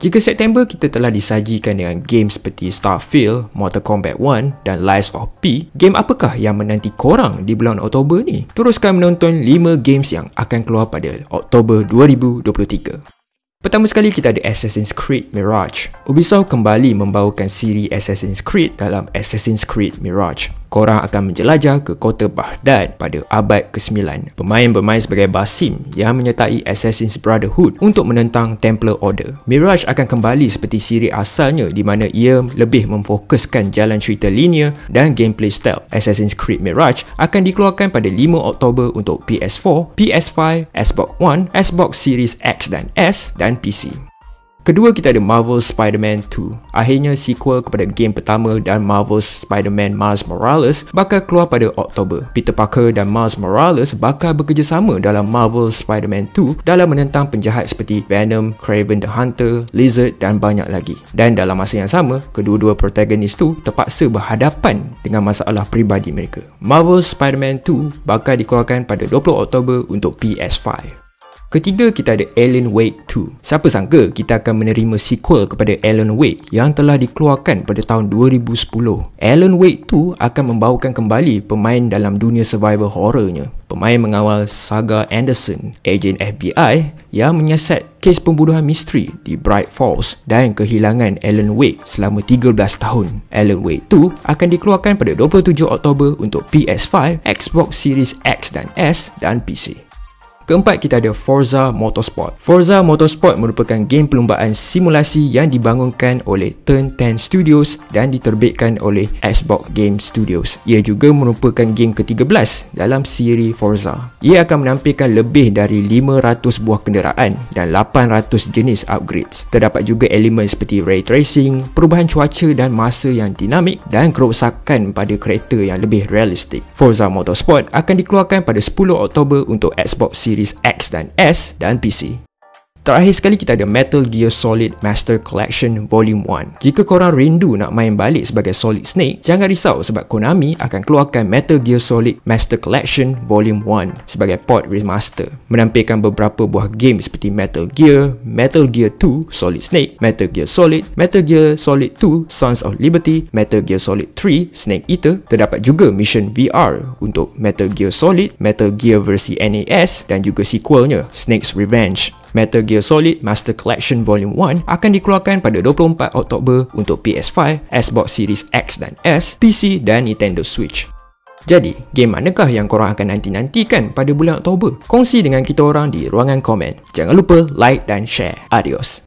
Jika September kita telah disajikan dengan game seperti Starfield, Mortal Kombat 1 dan Lies of P, game apakah yang menanti korang di bulan Oktober ni? Teruskan menonton 5 games yang akan keluar pada Oktober 2023. Pertama sekali kita ada Assassin's Creed Mirage. Ubisoft kembali membawakan siri Assassin's Creed dalam Assassin's Creed Mirage korang akan menjelajah ke kota Baghdad pada abad ke-9. Pemain pemain sebagai Basim yang menyertai Assassin's Brotherhood untuk menentang Templar Order. Mirage akan kembali seperti siri asalnya di mana ia lebih memfokuskan jalan cerita linear dan gameplay style. Assassin's Creed Mirage akan dikeluarkan pada 5 Oktober untuk PS4, PS5, Xbox One, Xbox Series X dan S dan PC. Kedua kita ada Marvel Spider-Man 2. Akhirnya sequel kepada game pertama dan Marvel Spider-Man Miles Morales bakal keluar pada Oktober. Peter Parker dan Miles Morales bakal bekerjasama dalam Marvel Spider-Man 2 dalam menentang penjahat seperti Venom, Kraven the Hunter, Lizard dan banyak lagi. Dan dalam masa yang sama, kedua-dua protagonis tu terpaksa berhadapan dengan masalah peribadi mereka. Marvel Spider-Man 2 bakal dikeluarkan pada 20 Oktober untuk PS5. Ketiga, kita ada Alan Wake 2. Siapa sangka kita akan menerima sequel kepada Alan Wake yang telah dikeluarkan pada tahun 2010. Alan Wake 2 akan membawakan kembali pemain dalam dunia survival horrornya. Pemain mengawal Saga Anderson, agen FBI yang menyiasat kes pembunuhan misteri di Bright Falls dan kehilangan Alan Wake selama 13 tahun. Alan Wake 2 akan dikeluarkan pada 27 Oktober untuk PS5, Xbox Series X dan S dan PC. Keempat, kita ada Forza Motorsport. Forza Motorsport merupakan game perlumbaan simulasi yang dibangunkan oleh Turn 10 Studios dan diterbitkan oleh Xbox Game Studios. Ia juga merupakan game ke-13 dalam siri Forza. Ia akan menampilkan lebih dari 500 buah kenderaan dan 800 jenis upgrades. Terdapat juga elemen seperti ray tracing, perubahan cuaca dan masa yang dinamik dan kerosakan pada kereta yang lebih realistik. Forza Motorsport akan dikeluarkan pada 10 Oktober untuk Xbox Series series X dan S dan PC. Terakhir sekali kita ada Metal Gear Solid Master Collection Volume 1. Jika korang rindu nak main balik sebagai Solid Snake, jangan risau sebab Konami akan keluarkan Metal Gear Solid Master Collection Volume 1 sebagai port remaster. Menampilkan beberapa buah game seperti Metal Gear, Metal Gear 2 Solid Snake, Metal Gear Solid, Metal Gear Solid 2 Sons of Liberty, Metal Gear Solid 3 Snake Eater. Terdapat juga Mission VR untuk Metal Gear Solid, Metal Gear versi NES dan juga sequelnya Snake's Revenge. Metal Gear Solid Master Collection Volume 1 akan dikeluarkan pada 24 Oktober untuk PS5, Xbox Series X dan S, PC dan Nintendo Switch. Jadi, game manakah yang korang akan nanti-nantikan pada bulan Oktober? Kongsi dengan kita orang di ruangan komen. Jangan lupa like dan share. Adios.